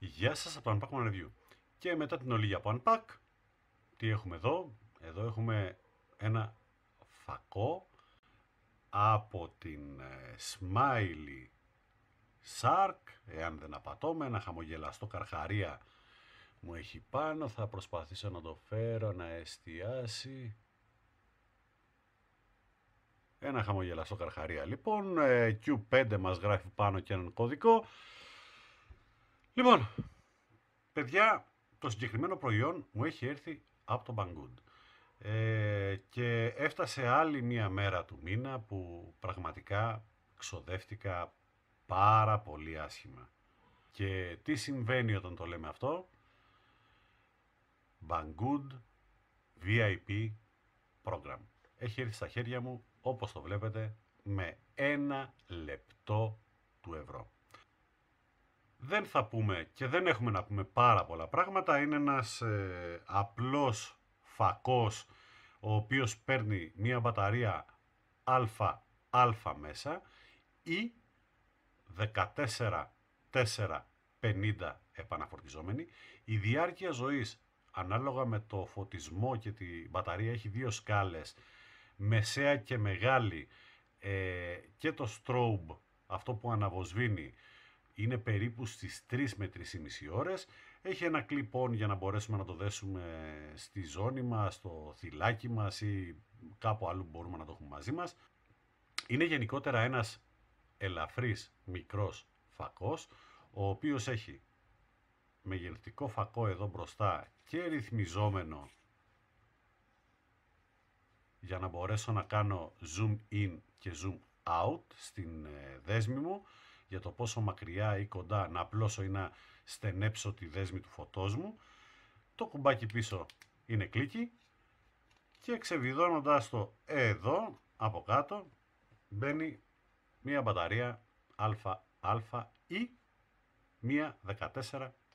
Γεια σας από το Unpack One Review. Και μετά την ολίγη από Unpack, τι έχουμε εδώ. Εδώ έχουμε ένα φακό από την ε, Smiley Shark, εάν δεν απατώμε, ένα χαμογελαστό καρχαρία μου έχει πάνω. Θα προσπαθήσω να το φέρω να εστιάσει. Ένα χαμογελαστό καρχαρία λοιπόν. Ε, Q5 μας γράφει πάνω και έναν κωδικό. Λοιπόν, παιδιά, το συγκεκριμένο προϊόν μου έχει έρθει από το Banggood. Ε, και έφτασε άλλη μία μέρα του μήνα που πραγματικά ξοδεύτηκα πάρα πολύ άσχημα. Και τι συμβαίνει όταν το λέμε αυτό. Banggood VIP Program. Έχει έρθει στα χέρια μου, όπως το βλέπετε, με ένα λεπτό του ευρώ. Δεν θα πούμε και δεν έχουμε να πούμε πάρα πολλά πράγματα. Είναι ένας ε, απλός φακός ο οποίος παίρνει μία μπαταρία μέσα α μέσα ή 14-4-50 επαναφορτιζόμενη. Η διάρκεια ζωής ανάλογα με το φωτισμό και τη μπαταρία έχει δύο σκάλες μεσαία και μεγάλη ε, και το strobe αυτό που αναβοσβήνει είναι περίπου στις 3 με 3,5 ώρες. Έχει ένα κλειπών για να μπορέσουμε να το δέσουμε στη ζώνη μας, στο θηλάκι μας ή κάπου αλλού που μπορούμε να το έχουμε μαζί μας. Είναι γενικότερα ένας ελαφρύς μικρός φακός, ο οποίος έχει μεγενθικό φακό εδώ μπροστά και ρυθμιζόμενο για να μπορέσω να κάνω zoom in και zoom out στην ε, δέσμη μου για το πόσο μακριά ή κοντά να απλώσω ή να στενέψω τη δέσμη του φωτός μου. Το κουμπάκι πίσω είναι κλικι και ξεβιδώνοντας το εδώ από κάτω μπαίνει μία μπαταρία ΑΑ ή μία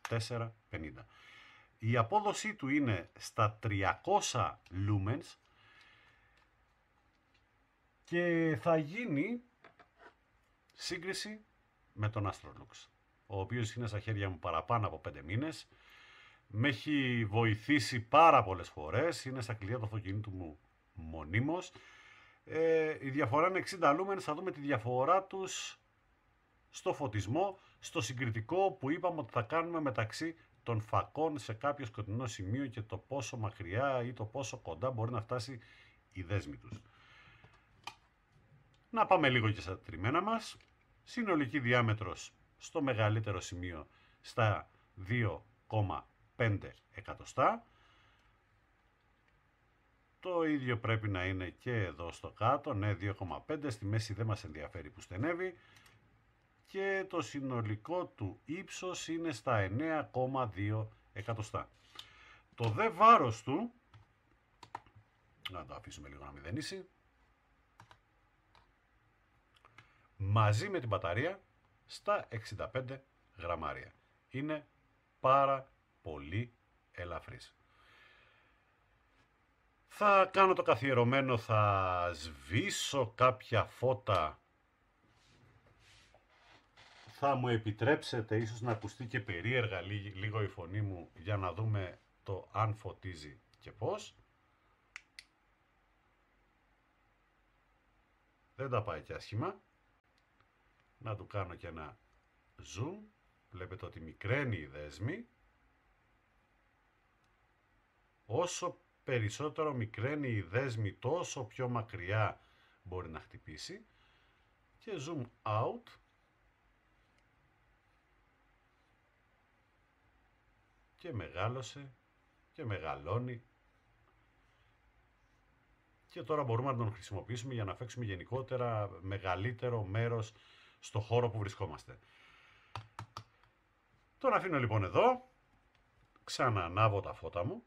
14450. Η απόδοσή του είναι στα 300 lumens και θα γίνει σύγκριση με τον Astrolux, ο οποίος είναι στα χέρια μου παραπάνω από 5 μήνες. Με έχει βοηθήσει πάρα πολλές φορές, είναι στα κλειδιά του αυτοκινήτου μου μονίμως. Ε, η διαφορά είναι 60 λούμενες, θα δούμε τη διαφορά τους στο φωτισμό, στο συγκριτικό που είπαμε ότι θα κάνουμε μεταξύ των φακών σε κάποιο σκοτεινό σημείο και το πόσο μακριά ή το πόσο κοντά μπορεί να φτάσει η δέσμη τους. Να πάμε λίγο και στα τριμμένα μας συνολική διάμετρος στο μεγαλύτερο σημείο στα 2,5 εκατοστά. Το ίδιο πρέπει να είναι και εδώ στο κάτω, ναι 2,5, στη μέση δεν μας ενδιαφέρει που στενεύει και το συνολικό του ύψος είναι στα 9,2 εκατοστά. Το δε βάρος του, να το αφήσουμε λίγο να μηδενίσει, μαζί με την μπαταρία στα 65 γραμμάρια. Είναι πάρα πολύ ελαφρύς. Θα κάνω το καθιερωμένο, θα σβήσω κάποια φώτα. Θα μου επιτρέψετε ίσως να ακουστεί και περίεργα λίγο η φωνή μου για να δούμε το αν φωτίζει και πώς. Δεν τα πάει και άσχημα να του κάνω και ένα zoom. Βλέπετε ότι μικραίνει η δέσμη. Όσο περισσότερο μικραίνει η δέσμη, τόσο πιο μακριά μπορεί να χτυπήσει. Και zoom out. Και μεγάλωσε και μεγαλώνει. Και τώρα μπορούμε να τον χρησιμοποιήσουμε για να φέξουμε γενικότερα μεγαλύτερο μέρος στο χώρο που βρισκόμαστε. Τον αφήνω λοιπόν εδώ, ξαναανάβω τα φώτα μου.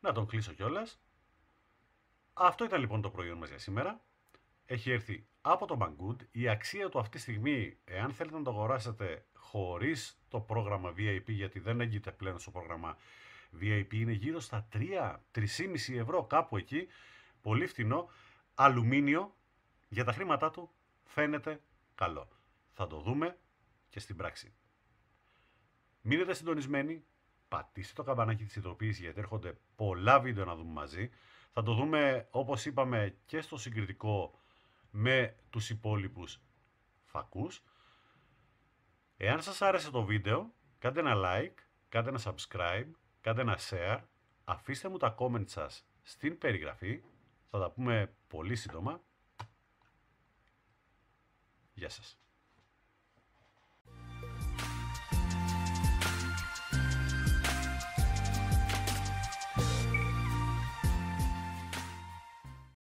Να τον κλείσω κιόλας. Αυτό ήταν λοιπόν το προϊόν μας για σήμερα έχει έρθει από το Banggood. Η αξία του αυτή τη στιγμή, εάν θέλετε να το αγοράσετε χωρίς το πρόγραμμα VIP, γιατί δεν έγκυται πλέον στο πρόγραμμα VIP, είναι γύρω στα 3-3,5 ευρώ κάπου εκεί, πολύ φτηνό, αλουμίνιο, για τα χρήματά του φαίνεται καλό. Θα το δούμε και στην πράξη. Μείνετε συντονισμένοι, πατήστε το καμπανάκι της ειδοποίησης γιατί έρχονται πολλά βίντεο να δούμε μαζί. Θα το δούμε όπως είπαμε και στο συγκριτικό με τους υπόλοιπους φακούς. Εάν σας άρεσε το βίντεο, κάντε ένα like, κάντε ένα subscribe, κάντε ένα share, αφήστε μου τα comment σας στην περιγραφή, θα τα πούμε πολύ σύντομα. Γεια σας.